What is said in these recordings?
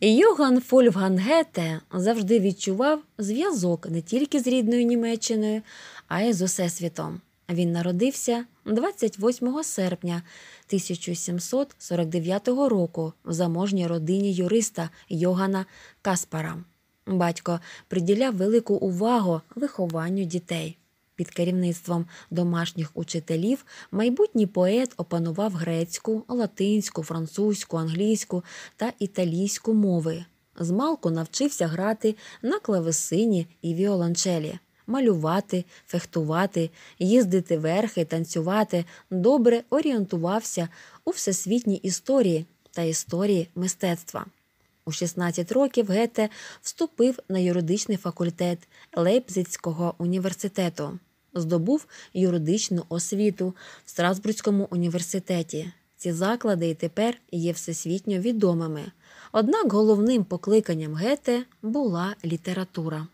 Йоган Фольфгангете завжди відчував зв'язок не тільки з рідною Німеччиною, а й з Усесвітом. Він народився 28 серпня 1749 року в заможній родині юриста Йогана Каспара. Батько приділяв велику увагу вихованню дітей. Під керівництвом домашніх учителів майбутній поет опанував грецьку, латинську, французьку, англійську та італійську мови. Змалку навчився грати на клавесині і віолончелі, малювати, фехтувати, їздити верхи, танцювати, добре орієнтувався у всесвітній історії та історії мистецтва. У 16 років Гете вступив на юридичний факультет Лейпзицького університету здобув юридичну освіту в Страсбурзькому університеті. Ці заклади і тепер є всесвітньо відомими. Однак головним покликанням Гете була література.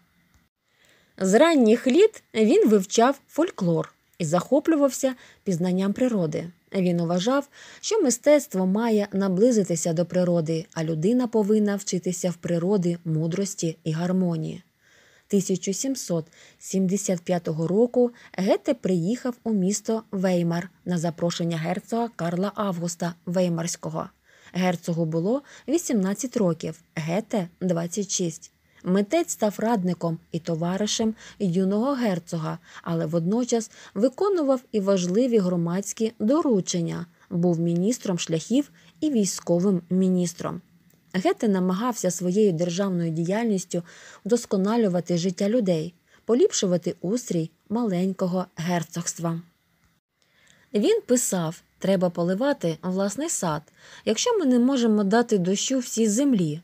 З ранніх літ він вивчав фольклор і захоплювався пізнанням природи. Він вважав, що мистецтво має наблизитися до природи, а людина повинна вчитися в природі мудрості і гармонії. 1775 року Гете приїхав у місто Веймар на запрошення герцога Карла Августа Веймарського. Герцогу було 18 років, Гете 26. Митець став радником і товаришем юного герцога, але водночас виконував і важливі громадські доручення, був міністром шляхів і військовим міністром. Гете намагався своєю державною діяльністю вдосконалювати життя людей, поліпшувати устрій маленького герцогства. Він писав треба поливати власний сад, якщо ми не можемо дати дощу всій землі.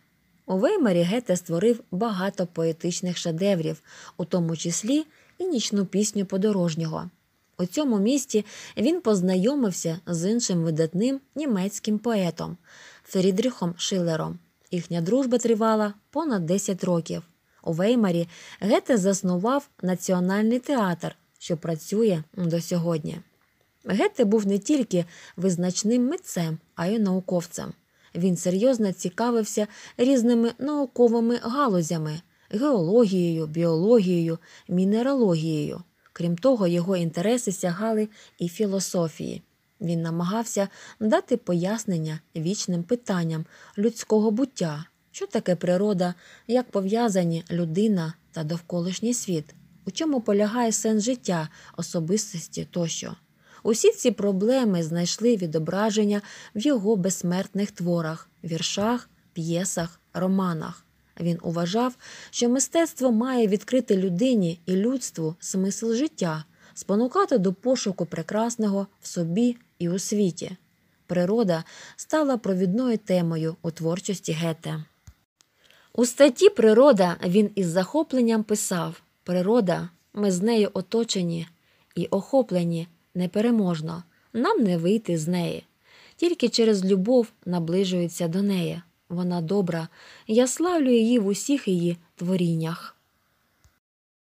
У Веймарі Гете створив багато поетичних шедеврів, у тому числі і нічну пісню подорожнього. У цьому місті він познайомився з іншим видатним німецьким поетом Фрідріхом Шиллером. Їхня дружба тривала понад 10 років. У Веймарі Гете заснував національний театр, що працює до сьогодні. Гете був не тільки визначним митцем, а й науковцем. Він серйозно цікавився різними науковими галузями геологією, біологією, мінералогією. Крім того, його інтереси сягали і філософії. Він намагався дати пояснення вічним питанням людського буття, що таке природа, як пов'язані людина та довколишній світ, у чому полягає сенс життя, особистості тощо. Усі ці проблеми знайшли відображення в його безсмертних творах, віршах, п'єсах, романах. Він уважав, що мистецтво має відкрити людині і людству смисл життя спонукати до пошуку прекрасного в собі і у світі. Природа стала провідною темою у творчості Гете. У статті Природа він із захопленням писав Природа, ми з нею оточені і охоплені непереможно, нам не вийти з неї. Тільки через любов наближується до неї. Вона добра, я славлю її в усіх її творіннях.